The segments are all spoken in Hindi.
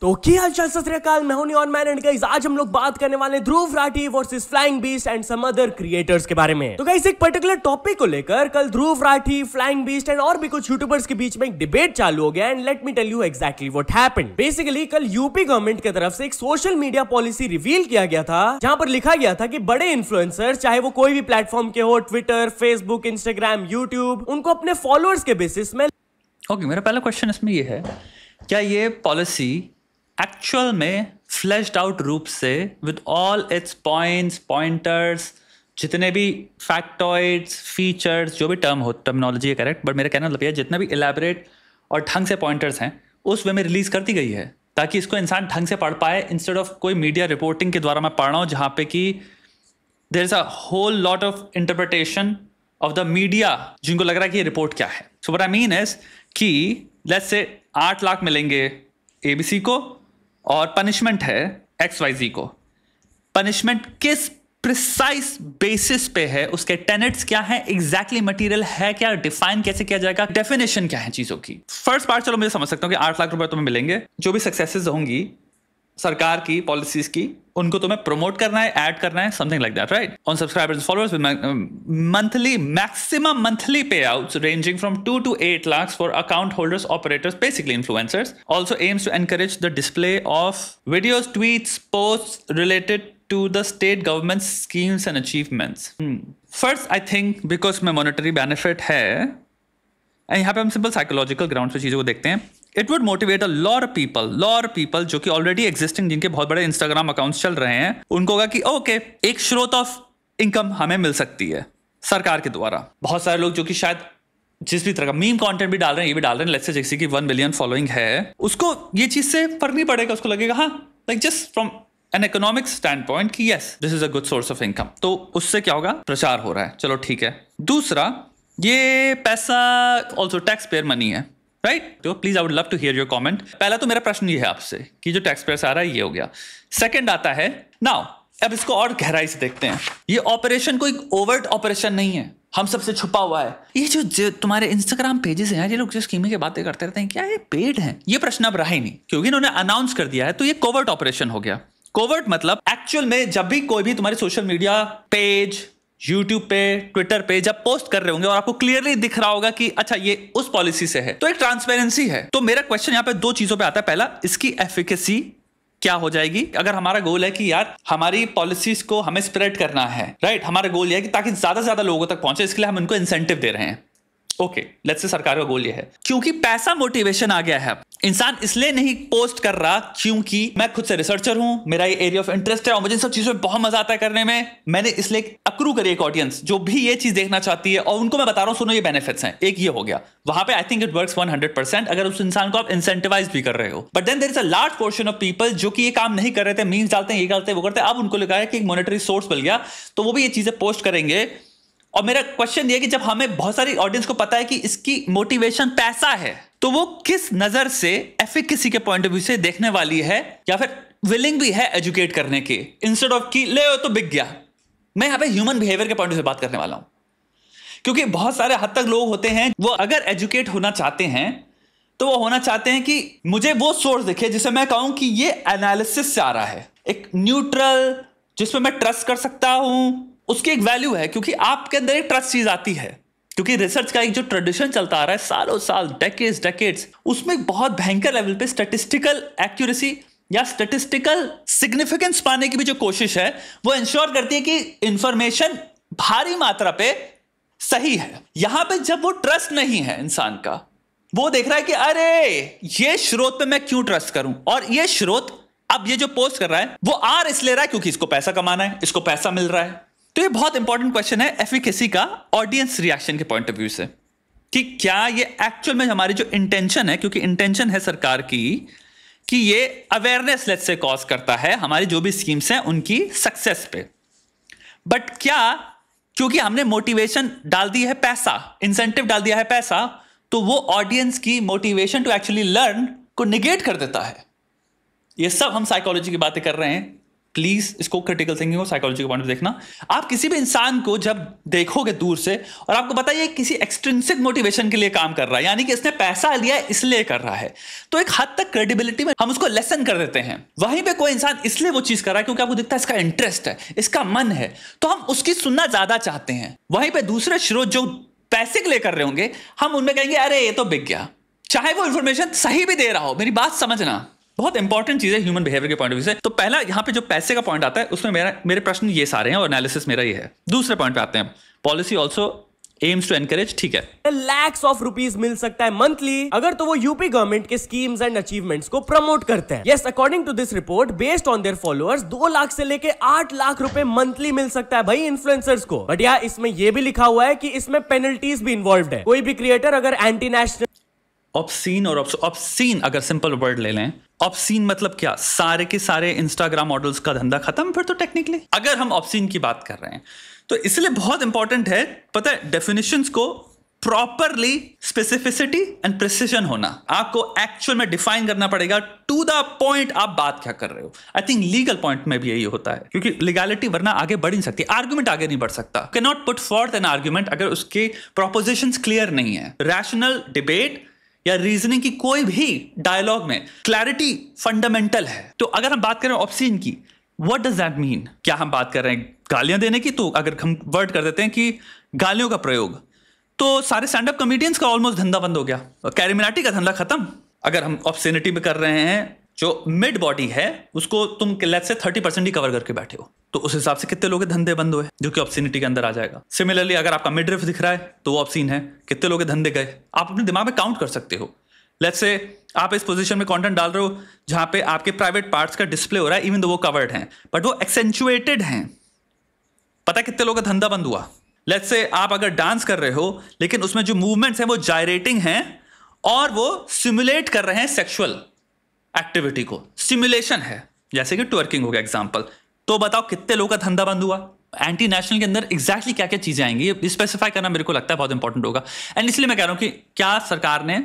तो क्या हालचाल सत मैं हूं मैन एंड गाइस आज हम लोग बात करने वाले Dhruv Rathee versus flying beast and some other creators के बारे में तो गाइस एक पर्टिकुलर टॉपिक को लेकर कल Dhruv Rathee flying beast and और भी कुछ यूट्यूबर्स के बीच में एक डिबेट चालू हो गया and let me tell you exactly what happened basically कल यूपी गवर्नमेंट की तरफ से एक सोशल मीडिया पॉलिसी रिवील किया गया था जहां पर लिखा गया था की बड़े इन्फ्लुएंसर चाहे वो कोई भी प्लेटफॉर्म के हो ट्विटर फेसबुक इंस्टाग्राम यूट्यूब उनको अपने फॉलोअर्स के बेसिस में ओके okay, मेरा पहला क्वेश्चन इसमें ये है क्या ये पॉलिसी एक्चुअल में फ्लैश्ड आउट रूप से with all its points pointers जितने भी फैक्टॉइड्स फीचर्स जो भी टर्म हो टर्मिनोलॉजी है करेक्ट बट मेरा कहना मतलब यह जितने भी एलेबरेट और ढंग से पॉइंटर्स हैं उस वे में रिलीज कर दी गई है ताकि इसको इंसान ढंग से पढ़ पाए इंस्टेड ऑफ कोई मीडिया रिपोर्टिंग के द्वारा मैं पढ़ रहा हूँ जहाँ पे कि there is a whole lot of interpretation of the media जिनको लग रहा है कि ये रिपोर्ट क्या है so but I mean is कि लेट्स से आठ लाख मिलेंगे एबीसी को और पनिशमेंट है एक्स वाई जी को पनिशमेंट किस प्रिसाइस बेसिस पे है उसके टेनेट्स क्या है एग्जैक्टली मटेरियल है क्या डिफाइन कैसे किया जाएगा डेफिनेशन क्या है चीजों की फर्स्ट पार्ट चलो मुझे समझ सकता हूँ कि आठ लाख रुपए तुम्हें मिलेंगे जो भी सक्सेसेस होंगी सरकार की पॉलिसीज की उनको तुम्हें प्रमोट करना है ऐड करना है something like that right on subscribers followers monthly maximum monthly pay out ranging from two to eight lakh for account holders operators basically influencers also aims to encourage the display of videos tweet post related to the state government schemes and achievements. Hmm. First, I think because में monetary benefit है यहाँ पे हम सिंपल साइकोलॉजिकल ग्राउंड पे चीज़ों को देखते हैं it would motivate a lot people lot people जो कि ऑलरेडी एग्जिस्टिंग जिनके बहुत बड़े इंस्टाग्राम अकाउंट्स चल रहे हैं उनको होगा कि ओके एक स्रोत ऑफ इनकम हमें मिल सकती है सरकार के द्वारा बहुत सारे लोग जो कि शायद जिस भी तरह का मीम कंटेंट भी डाल रहे हैं ये भी डाल रहे हैं लेट्स जैसे कि वन मिलियन फॉलोइंग है उसको ये चीज से फर्क नहीं पड़ेगा उसको लगेगा हाँ like just from an economic stand point कि yes this is a good source of income तो उससे क्या होगा प्रचार हो रहा है चलो ठीक है दूसरा ये पैसा ऑल्सो टैक्स पेयर मनी है राइट तो please I would love to hear your comment पहला तो मेरा प्रश्न ये है आपसे कि जो टैक्स पेयर आ रहा है ये हो गया सेकेंड आता है नाउ अब इसको और गहराई से देखते हैं ये ऑपरेशन कोई ओवर्ट ऑपरेशन नहीं है हम सबसे छुपा हुआ है ये जो, जो तुम्हारे इंस्टाग्राम पेजेस हैं ये लोग जो स्कीमें की बातें करते रहते हैं क्या ये पेड हैं ये प्रश्न अब रहा ही नहीं क्योंकि इन्होंने अनाउंस कर दिया है तो ये कोवर्ट ऑपरेशन हो गया कोवर्ट मतलब एक्चुअल में जब भी कोई भी तुम्हारे सोशल मीडिया पेज यूट्यूब पे ट्विटर पे जब पोस्ट कर रहे होंगे और आपको क्लियरली दिख रहा होगा कि अच्छा ये उस पॉलिसी से है तो एक ट्रांसपेरेंसी है तो मेरा क्वेश्चन यहाँ पे दो चीजों पे आता है पहला इसकी एफिकेसी क्या हो जाएगी अगर हमारा गोल है कि यार हमारी पॉलिसीज को हमें स्प्रेड करना है राइट हमारा गोल यह है कि ताकि ज्यादा से ज्यादा लोगों तक पहुंचे इसके लिए हम उनको इंसेंटिव दे रहे हैं ओके लेट्स से सरकार का गोल ये है क्योंकि पैसा मोटिवेशन आ गया है इंसान इसलिए नहीं पोस्ट कर रहा क्योंकि मैं खुद से रिसर्चर हूं मेरा ये एरिया ऑफ इंटरेस्ट है और मुझे इन सब चीजों में बहुत मजा आता है करने में मैंने इसलिए अक्रू करी एक ऑडियंस जो भी ये चीज देखना चाहती है और उनको मैं बता रहा हूं सुनो ये बेनिफिट्स हैं एक ये हो गया वहां पे I think it works hundred अगर उस इंसान को आप इंसेंटिवाइज भी कर रहे हो but then there is a large portion of people जो कि ये काम नहीं कर रहे थे मीन्स डालते हैं ये डालते हैं वो करते हैं अब उनको लगा है कि एक मोनिटरी सोर्स मिल गया तो वो भी ये चीजें पोस्ट करेंगे और मेरा क्वेश्चन ये कि जब हमें बहुत सारी ऑडियंस को पता है कि इसकी मोटिवेशन पैसा है तो वो किस नजर से एफिकेसी के पॉइंट ऑफ व्यू से देखने वाली है या फिर विलिंग भी है एजुकेट करने के इंस्टेड ऑफ की ले तो बिक गया मैं यहां पे ह्यूमन बिहेवियर के पॉइंट ऑफ से बात करने वाला हूं क्योंकि बहुत सारे हद तक लोग होते हैं वो अगर एजुकेट होना चाहते हैं तो वो होना चाहते हैं कि मुझे वो सोर्स दिखे जिसे मैं कहूं कि ये एनालिसिस से आ रहा है एक न्यूट्रल जिसमें मैं ट्रस्ट कर सकता हूं उसकी एक वैल्यू है क्योंकि आपके अंदर एक ट्रस्ट चीज आती है क्योंकि रिसर्च का एक जो ट्रेडिशन चलता आ रहा है सालों साल डेकेड्स डेकेड्स उसमें बहुत भयंकर लेवल पे स्टेटिस्टिकल एक्यूरेसी या स्टेटिस्टिकल सिग्निफिकेंस पाने की भी जो कोशिश है वो इंश्योर करती है कि इंफॉर्मेशन भारी मात्रा पे सही है यहां पे जब वो ट्रस्ट नहीं है इंसान का वो देख रहा है कि अरे ये स्रोत पे मैं क्यों ट्रस्ट करूं और ये स्रोत अब ये जो पोस्ट कर रहा है वो आर इसलिए रहा है क्योंकि इसको पैसा कमाना है इसको पैसा मिल रहा है तो ये बहुत इंपॉर्टेंट क्वेश्चन है एफिकेसी का ऑडियंस रिएक्शन के पॉइंट ऑफ व्यू से कि क्या ये एक्चुअल में हमारी जो इंटेंशन है क्योंकि इंटेंशन है सरकार की कि ये अवेयरनेस लेट से कॉज करता है हमारी जो भी स्कीम्स हैं उनकी सक्सेस पे बट क्या क्योंकि हमने मोटिवेशन डाल दी है पैसा इंसेंटिव डाल दिया है पैसा तो वो ऑडियंस की मोटिवेशन टू एक्चुअली लर्न को निगेट कर देता है ये सब हम साइकोलॉजी की बातें कर रहे हैं प्लीज इसको क्रिटिकल थिंकिंग और साइकोलॉजी के पॉइंट देखना आप किसी भी इंसान को जब देखोगे दूर से और आपको बताइए किसी एक्सट्रिंसिक मोटिवेशन के लिए काम कर रहा है यानी कि इसने पैसा लिया इसलिए कर रहा है तो एक हद तक क्रेडिबिलिटी में हम उसको लेसन कर देते हैं वहीं पर कोई इंसान इसलिए वो चीज कर रहा है क्योंकि आपको दिखता है इसका इंटरेस्ट है इसका मन है तो हम उसकी सुनना ज्यादा चाहते हैं वहीं पर दूसरे स्रोत जो पैसे के लिए कर रहे होंगे हम उनमें कहेंगे अरे ये तो बिक गया चाहे वो इन्फॉर्मेशन सही भी दे रहा हो मेरी बात समझना बहुत इंपॉर्टेंट चीज है ह्यूमन बिहेवियर के पॉइंट ऑफ व्यू से तो पहला यहाँ पे जो पैसे का पॉइंट आता है उसमें मेरा मेरे प्रश्न ये सारे हैं और एनालिसिस मेरा ये है दूसरे पॉइंट पे आते हैं policy also aims to encourage ठीक है लैक्स ऑफ रुपीज मिल सकता है मंथली अगर तो वो यूपी गवर्नमेंट के स्कीम्स एंड अचीवमेंट्स को प्रमोट करते हैं yes according to this report based on their followers दो लाख से लेके आठ लाख रुपए मंथली मिल सकता है भाई इन्फ्लुएंसर्स को बट यार इसमें ये भी लिखा हुआ है कि इसमें पेनल्टीज भी इन्वॉल्व है कोई भी क्रिएटर अगर एंटी नेशनल ऑप्सीन और ऑप्सीन अगर सिंपल वर्ड ले लें ऑप्सीन मतलब क्या सारे के सारे इंस्टाग्राम मॉडल्स का धंधा खत्म फिर तो टेक्निकली अगर हम ऑप्सीन की बात कर रहे हैं तो इसलिए बहुत इंपॉर्टेंट है पता है डेफिनेशन को प्रॉपरली स्पेसिफिसिटी एंड प्रिसिजन होना आपको एक्चुअल में डिफाइन करना पड़ेगा टू द पॉइंट आप बात क्या कर रहे हो आई थिंक लीगल पॉइंट में भी यही होता है क्योंकि लीगैलिटी वरना आगे बढ़ नहीं सकती आर्ग्यूमेंट आगे नहीं बढ़ सकता can not put forth an argument अगर उसके प्रोपोजिशन क्लियर नहीं है रैशनल डिबेट या रीजनिंग की कोई भी डायलॉग में क्लैरिटी फंडामेंटल है तो अगर हम बात करें ऑप्शीन की वट डज दैट मीन क्या हम बात कर रहे हैं गालियां देने की तो अगर हम वर्ड कर देते हैं कि गालियों का प्रयोग तो सारे स्टैंड अप कॉमेडियंस का ऑलमोस्ट धंधा बंद हो गया कैरिमिनाटी का धंधा खत्म अगर हम ऑप्शनिटी में कर रहे हैं जो मिड बॉडी है उसको तुम let's say thirty percent he cover करके बैठे हो तो उस हिसाब से कितने लोग धंधे बंद हुए जो कि ऑप्शनिटी के अंदर आ जाएगा सिमिलरली अगर आपका मिड रिफ दिख रहा है तो वो ऑप्शीन है कितने लोग धंधे गए आप अपने दिमाग में काउंट कर सकते हो लेट्स से आप इस पोजीशन में कंटेंट डाल रहे हो जहां पे आपके प्राइवेट पार्ट्स का डिस्प्ले हो रहा है इवन दो वो कवर्ड हैं बट वो एक्सेंचुएटेड हैं पता कितने लोग का धंधा बंद हुआ लेट्स से आप अगर डांस कर रहे हो लेकिन उसमें जो मूवमेंट्स हैं वो जायरेटिंग हैं और वो सिमुलेट कर रहे हैं सेक्सुअल एक्टिविटी को सिमुलेशन है जैसे कि ट्वर्किंग हो गया एग्जाम्पल तो बताओ कितने लोगों का धंधा बंद हुआ एंटी नेशनल के अंदर एग्जैक्टली exactly क्या क्या चीज़ें आएंगी ये स्पेसिफाई करना मेरे को लगता है बहुत इंपॉर्टेंट होगा एंड इसलिए मैं कह रहा हूं कि क्या सरकार ने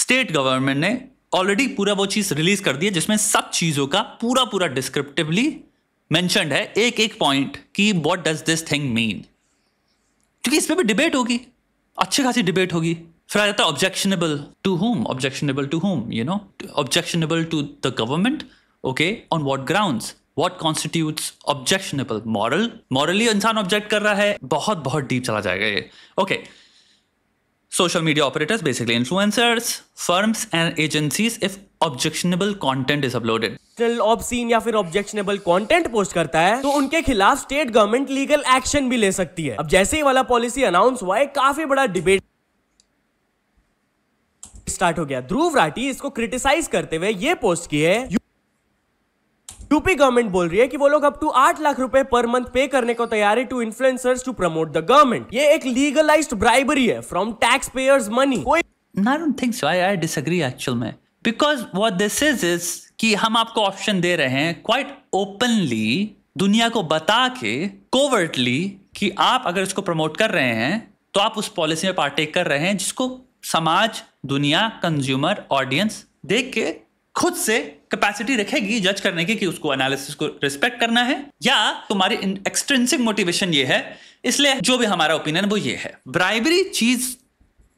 स्टेट गवर्नमेंट ने ऑलरेडी पूरा वो चीज़ रिलीज कर दी है जिसमें सब चीज़ों का पूरा पूरा डिस्क्रिप्टिवली मैंशन है एक एक पॉइंट कि what does this thing mean क्योंकि इस पर भी डिबेट होगी अच्छी खासी डिबेट होगी फिर आ जाता है objectionable to whom objectionable to whom you know objectionable to the government okay on what ground what constitute objectionable moral morally इंसान ऑब्जेक्ट कर रहा है बहुत बहुत डीप चला जाएगा ये okay social media operators basically influencers firms and agencies if objectionable content is uploaded obscene या फिर ऑब्जेक्शनेबल कंटेंट पोस्ट करता है तो उनके खिलाफ स्टेट गवर्नमेंट लीगल एक्शन भी ले सकती है अब जैसे ही वाला पॉलिसी अनाउंस हुआ है काफी बड़ा डिबेट स्टार्ट हो गया ध्रुव राठी इसको क्रिटिसाइज करते हुए ये पोस्ट की है यूपी गवर्नमेंट बोल रही है कि वो लोग अप टू आठ लाख रुपए पर मंथ पे करने को तैयार है to influencers to promote the government ये एक लीगलाइज्ड ब्राइबरी है फ्रॉम टैक्स पेयर्स मनी कोई I don't think so I I disagree actual में because what this is is कि हम आपको ऑप्शन दे रहे हैं क्वाइट ओपनली दुनिया को बता के कोवर्टली कि आप अगर इसको प्रमोट कर रहे हैं तो आप उस पॉलिसी में पार्टेक कर रहे हैं जिसको समाज दुनिया कंज्यूमर ऑडियंस देख के खुद से कैपेसिटी रखेगी जज करने की कि उसको एनालिसिस को रिस्पेक्ट करना है या तुम्हारी एक्सट्रेंसिक मोटिवेशन ये है इसलिए जो भी हमारा ओपिनियन वो ये है ब्राइबरी चीज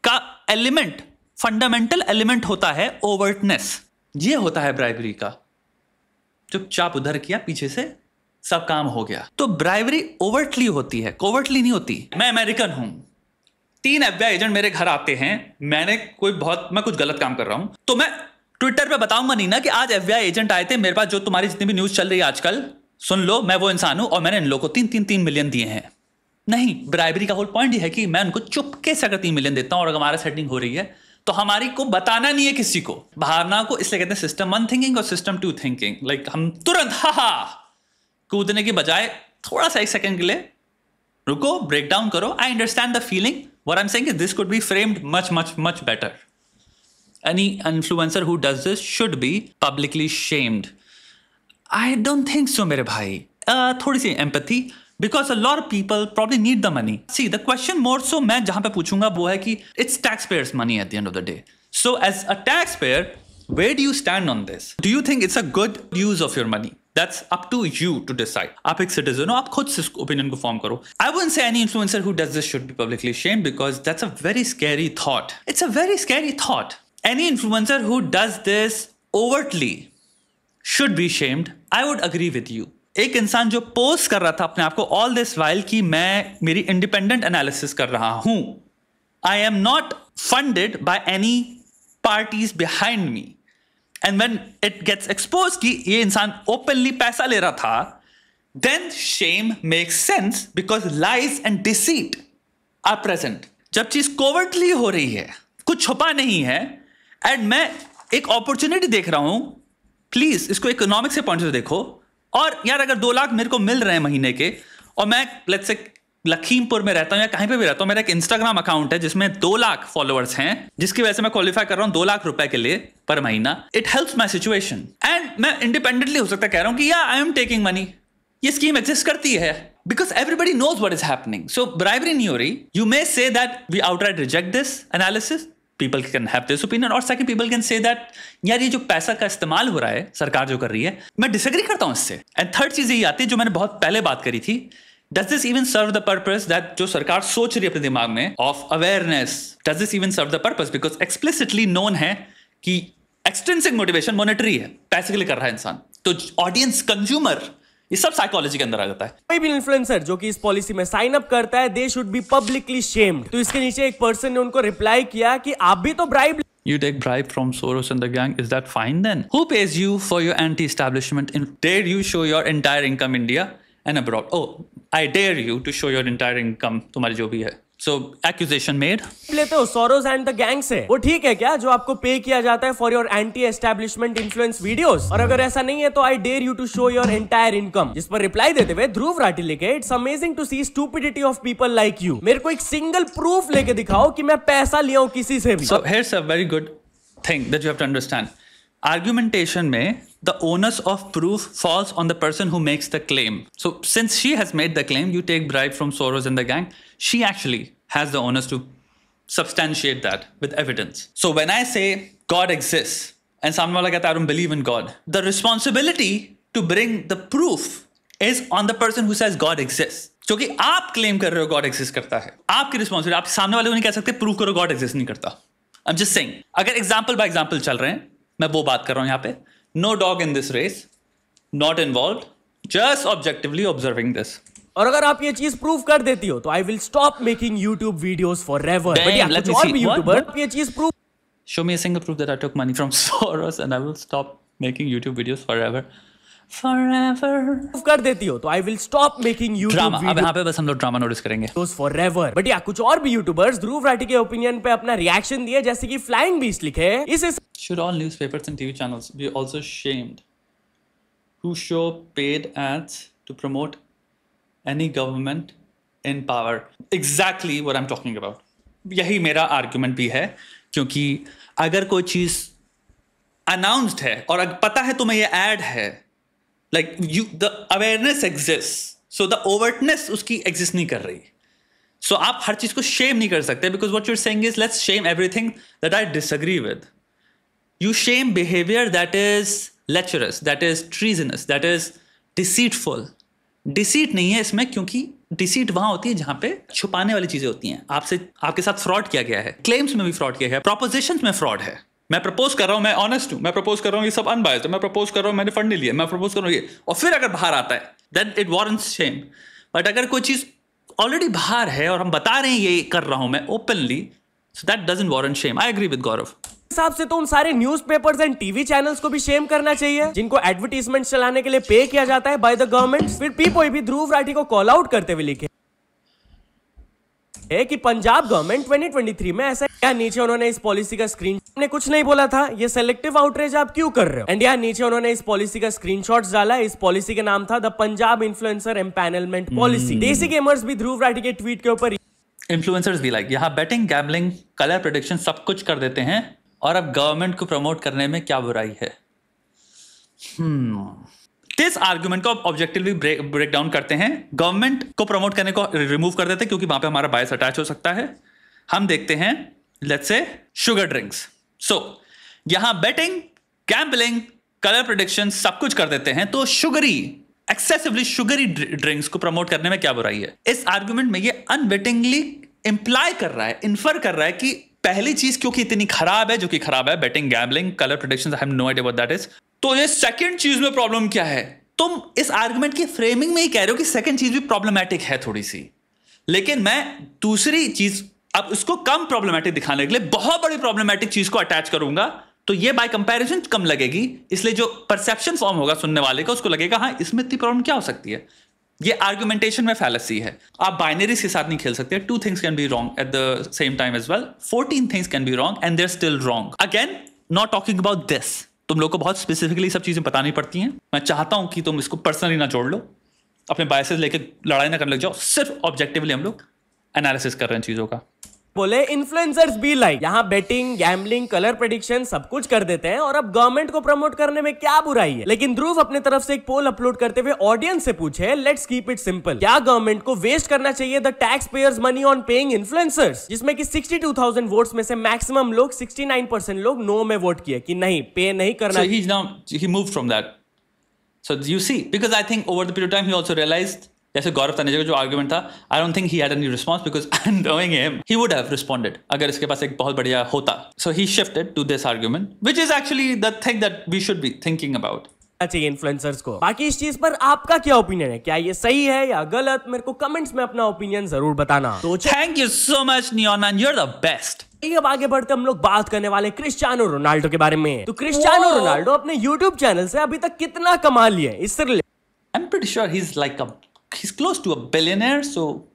का एलिमेंट फंडामेंटल एलिमेंट होता है ओवर्टनेस ये होता है ब्राइबरी का चुपचाप उधर किया पीछे से सब काम हो गया तो ब्राइवरी ओवर्टली होती है कोवर्टली नहीं होती मैं अमेरिकन हूं तीन एफ एजेंट मेरे घर आते हैं मैंने कोई बहुत मैं कुछ गलत काम कर रहा हूं तो मैं ट्विटर पे बताऊंगा नहीं ना कि आज एफ एजेंट आए थे मेरे पास जो तुम्हारी जितनी भी न्यूज़ चल रही है आजकल सुन लो मैं वो इंसान हूं और मैंने इन लोगों को तीन तीन तीन मिलियन दिए हैं नहीं ब्राइबरी का होल पॉइंट ये है कि मैं उनको चुपके से अगर तीन मिलियन देता हूं और अगर हमारा सेटिंग हो रही है तो हमारी को बताना नहीं है किसी को भावना को इसलिए कहते हैं सिस्टम वन थिंकिंग और सिस्टम टू थिंकिंग लाइक हम तुरंत हा हा कूदने के बजाय थोड़ा सा एक सेकंड के लिए रुको ब्रेक डाउन करो I understand the feeling where I am is this could be framed much much much better any influencer who does this should be publicly shamed I don't think so मेरे भाई uh, थोड़ी सी empathy because a lot people probably need the money see the question more so मैं जहां पर पूछूंगा वो है कि it's tax payer money at the end of the day so as a tax payer where do you stand on this do you think it's a good use of your money That's up to you to decide. आप एक citizen हो, आप खुद से opinion को form I wouldn't say any influencer who does this should be publicly shamed because that's a very scary thought. It's a very scary thought. Any influencer who does this overtly should be shamed. I would agree with you. एक इंसान जो post कर रहा था अपने आप को all this while कि मैं independent analysis कर रहा हूँ. I am not funded by any parties behind me. And when it gets exposed कि ये इंसान ओपनली पैसा ले रहा था then shame make sense because lies and deceit are present जब चीज कोवर्टली हो रही है कुछ छुपा नहीं है एंड मैं एक अपॉर्चुनिटी देख रहा हूं प्लीज इसको इकोनॉमिक से पॉइंट देखो और यार अगर दो लाख मेरे को मिल रहे हैं महीने के और मैं लेट्स से लखीमपुर में रहता हूँ या कहीं पे भी रहता हूँ मेरा एक इंस्टाग्राम अकाउंट है जिसमें दो लाख फॉलोअर्स हैं जिसकी वजह से मैं क्वालिफाई कर रहा हूँ दो लाख रुपए के लिए पर महीना it help my situation and मैं इंडिपेंडेंटली हो सकता कह रहा हूँ कि या आई एम टेकिंग मनी ये स्कीम एग्जिस्ट करती है because everybody knows what is what so happening. नहीं हो रही you may say that we out right reject this analysis people can have this opinion और second people can say that यार ये जो पैसा का इस्तेमाल हो रहा है सरकार जो कर रही है मैं डिसग्री करता हूँ इससे एंड थर्ड चीज यही आती है जो मैंने बहुत पहले बात करी थी does this even serve the purpose that जो सरकार सोच रही है अपने दिमाग में of awareness does this even serve the purpose because explicitly known है कि एक्सटेंसिव मोटिवेशन मॉनिटरी है पैसे के लिए कर रहा है इंसान तो ऑडियंस कंज्यूमर ये सब साइकोलॉजी के अंदर आ जाता है कोई भी इन्फ्लुएंसर जो कि इस पॉलिसी में साइन अप करता है they should be publicly shamed तो इसके नीचे एक पर्सन ने उनको रिप्लाई किया कि आप भी तो bribe You take bribe from Soros and the gang. Is that fine then? Who pays you for your anti-establishment? In- Dare you show your entire income India and abroad? Oh, I dare you to show your entire income तुम्हारी जो भी है सो एक्यूजेशन मेड लेते हो सोरोज एंड द गैंग से वो ठीक है क्या जो आपको पे किया जाता है for your anti establishment influence videos और अगर ऐसा नहीं है तो I dare you to show your entire income जिस पर रिप्लाई देते हुए ध्रुव राठी लिखे it's amazing to see stupidity of people like you मेरे को एक सिंगल प्रूफ लेके दिखाओ कि मैं पैसा लिया हूँ किसी से भी so here's a very good thing that you have to understand argumentation में the onus of proof falls on the person who makes the claim. So since she has made the claim, you take bribe from Soros and the gang, she actually has the onus to substantiate that with evidence. So when I say God exists and someone I don't believe in God, the responsibility to bring the proof is on the person who says God exists. क्योंकि आप क्लेम कर रहे हो गॉड एग्जिस्ट करता है आपकी रिस्पॉन्सिबिलिटी आप सामने वाले को नहीं कह सकते प्रूव करो गॉड एग्जिस्ट नहीं करता आई एम जस्ट सेइंग अगर एग्जांपल बाय एग्जांपल चल रहे हैं मैं वो बात कर रहा हूं यहाँ पे no dog in this race, not involved, just objectively observing this. और अगर आप ये चीज प्रूव कर देती हो तो आई YouTube videos forever. But yeah, let's और भी यूट्यूबर ये चीज show me a single proof that I took money from Soros and I will stop making YouTube videos forever. forever कर देती हो तो I will stop making you अब यहाँ पे बस हम लोग ड्रामा नोटिस करेंगे फॉर एवर बट या कुछ और भी यूट्यूबर्स ध्रुव राठी के ओपिनियन पे अपना रिएक्शन दिए जैसे कि फ्लाइंग बीस लिखे इस इस... Should all newspapers and TV channels be also shamed who show paid ads to promote any government in power. Exactly what I'm talking about. यही मेरा आर्ग्यूमेंट भी है क्योंकि अगर कोई चीज़ अनाउंस्ड है और अगर पता है तुम्हें ये ऐड है like you the awareness exist so the overtness उसकी एग्जिस्ट नहीं कर रही सो so, आप हर चीज़ को शेम नहीं कर सकते because what you're saying is let's shame everything that I disagree with you shame behaviour that is lecherous that is treasonous that is deceitful deceit नहीं है इसमें क्योंकि डिसीट वहां होती है जहां पे छुपाने वाली चीजें होती हैं आपसे आपके साथ फ्रॉड किया गया है क्लेम्स में भी फ्रॉड किया गया है प्रोपोजिशन में फ्रॉड है मैं प्रपोज कर रहा हूं मैं ऑनेस्ट हूं मैं प्रपोज कर रहा हूं ये सब अनबायस्ड मैं प्रपोज कर रहा हूं मैंने फंड नहीं लिया मैं प्रपोज कर रहा हूं ये और फिर अगर बाहर आता है then it warrants shame but अगर कोई चीज़ ऑलरेडी बाहर है और हम बता रहे हैं ये कर रहा हूं मैं openly so that doesn't warrant shame I agree with Gaurav हिसाब से तो उन सारे न्यूज़पेपर्स एंड टीवी चैनल्स को भी शेम करना चाहिए जिनको एडवर्टीजमेंट चलाने के लिए पे किया जाता है बाय द गवर्नमेंट फिर पीपो भी ध्रुव राठी को कॉल आउट करते हुए लिखे है कि पंजाब गवर्नमेंट 2023 में ऐसा क्या नीचे उन्होंने इस पॉलिसी का स्क्रीन ने कुछ नहीं बोला था ये सेलेक्टिव आउटरीच आप क्यों कर रहे हो एंड यार नीचे उन्होंने इस पॉलिसी का स्क्रीनशॉट्स डाला इस पॉलिसी का नाम था the Punjab influencer empanelment policy Desi Gamers भी ध्रुव राठी के ट्वीट के ऊपर इन्फ्लुएंसर्स भी लाइक यहाँ बैटिंग गैमलिंग कलर प्रोडिक्शन सब कुछ कर देते हैं और अब गवर्नमेंट को प्रमोट करने में क्या बुराई है हम्म hmm. इस आर्ग्यूमेंट को ऑब्जेक्टिवली ब्रेक ब्रेक डाउन करते हैं गवर्नमेंट को प्रमोट करने को रिमूव कर देते हैं क्योंकि वहां पे हमारा बायस अटैच हो सकता है हम देखते हैं लेट्स से शुगर ड्रिंक्स सो यहां बेटिंग गैम्बलिंग कलर प्रोडिक्शन सब कुछ कर देते हैं तो शुगरी एक्सेसिवली शुगरी ड्रिंक्स को प्रमोट करने में क्या बुराई है इस आर्ग्यूमेंट में ये अनबेटिंगली इंप्लाई कर रहा है इन्फर कर रहा है कि पहली चीज क्योंकि इतनी खराब है जो कि खराब है betting gambling colour prediction I have no idea what that is तो ये सेकंड चीज में प्रॉब्लम क्या है तुम इस आर्गुमेंट की फ्रेमिंग में ही कह रहे हो कि सेकंड चीज भी प्रॉब्लमेटिक है थोड़ी सी लेकिन मैं दूसरी चीज अब उसको कम प्रॉब्लमेटिक दिखाने के लिए बहुत बड़ी प्रॉब्लमेटिक चीज को अटैच करूंगा तो ये बाय कंपैरिजन कम लगेगी इसलिए जो परसेप्शन फॉर्म होगा सुनने वाले का उसको लगेगा हाँ इसमें इतनी प्रॉब्लम क्या हो सकती है ये आर्गुमेंटेशन में फैलसी है आप बाइनरीज के साथ नहीं खेल सकते two things can be wrong at the same time as well fourteen things can be wrong and they're still wrong again not talking about this तुम लोग को बहुत स्पेसिफिकली सब चीज़ें बतानी पड़ती हैं मैं चाहता हूँ कि तुम इसको पर्सनली ना जोड़ लो अपने बायसेस लेके लड़ाई ना करने लग जाओ सिर्फ ऑब्जेक्टिवली हम लोग एनालिसिस कर रहे हैं चीज़ों का बोले इन्फ्लुएंसर्स भी लाइक यहाँ बेटिंग गैमलिंग कलर प्रेडिक्शन सब कुछ कर देते हैं और अब गवर्नमेंट को प्रमोट करने में क्या बुराई है लेकिन ध्रुव अपने तरफ से एक पोल अपलोड करते हुए ऑडियंस से पूछे लेट्स कीप इट सिंपल क्या गवर्नमेंट को वेस्ट करना चाहिए the tax payers money on paying influencers जिसमें की सिक्सटी टू थाउजेंड वोट में से मैक्सिमम लोग सिक्सटी नाइन परसेंट लोग नो में वोट किए कि नहीं पे नहीं करना so he now he moved from that so you see because I think over the period of time he also realized जैसे गौरव तनेजा का जो आर्ग्यूमेंट था I don't think he had any response because I am knowing him he would have responded अगर इसके पास एक बहुत बढ़िया होता so he shifted to this argument which is actually the thing that we should be thinking about चाहिए इन्फ्लुएंसर्स को बाकी इस चीज पर आपका क्या ओपिनियन है क्या ये सही है या गलत मेरे को कमेंट्स में अपना ओपिनियन जरूर बताना तो thank you so much Neon and you are the best अब आगे बढ़ते हम लोग बात करने वाले क्रिस्टियानो रोनाल्डो के बारे में तो क्रिस्टियानो रोनाल्डो अपने YouTube चैनल से अभी तक कितना कमा लिया इससे I am pretty sure he is like a he's close to a billionaire, so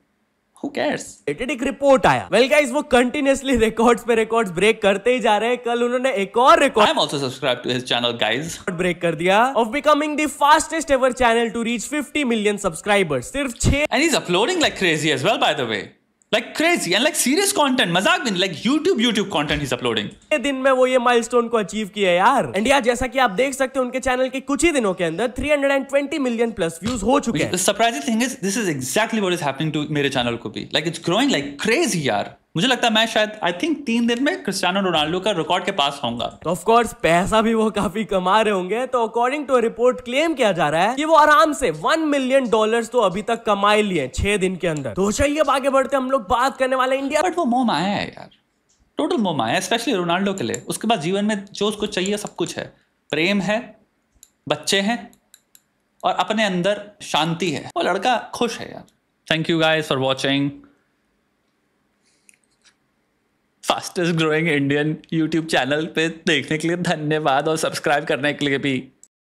who cares? It is a report. Aaya. Well, guys, he continuously records pe records break karte hi ja rahe. Kal unhone ek aur record. I'm also subscribed to his channel, guys. Break kar diya of becoming the fastest ever channel to reach 50 million subscribers. Sirf 6 And he's uploading like crazy as well, by the way. like crazy and like serious content मजाक भी like YouTube YouTube content he's uploading दिन में वो ये milestone को achieve किया यार इंडिया जैसा कि आप देख सकते हैं उनके channel के कुछ ही दिनों के अंदर 320 million plus views हो चुके हैं the surprising thing is this is exactly what is happening to मेरे channel को भी like it's growing like crazy यार मुझे लगता है मैं शायद आई थिंक तीन दिन में क्रिस्टियानो रोनाल्डो का रिकॉर्ड के पास होऊंगा तो ऑफ कोर्स पैसा भी वो काफी कमा रहे होंगे तो अकॉर्डिंग टू रिपोर्ट क्लेम किया जा रहा है कि वो आराम से वन मिलियन डॉलर तो अभी तक कमाए लिए छह दिन के अंदर तो चाहिए अब आगे बढ़ते हम लोग बात करने वाले इंडिया बट वो मोम आया है यार टोटल मोम आया स्पेशली रोनाल्डो के लिए उसके बाद जीवन में जो उसको चाहिए सब कुछ है प्रेम है बच्चे हैं और अपने अंदर शांति है वो लड़का खुश है यार thank you guys for watching fastest growing Indian YouTube channel पे देखने के लिए धन्यवाद और सब्सक्राइब करने के लिए भी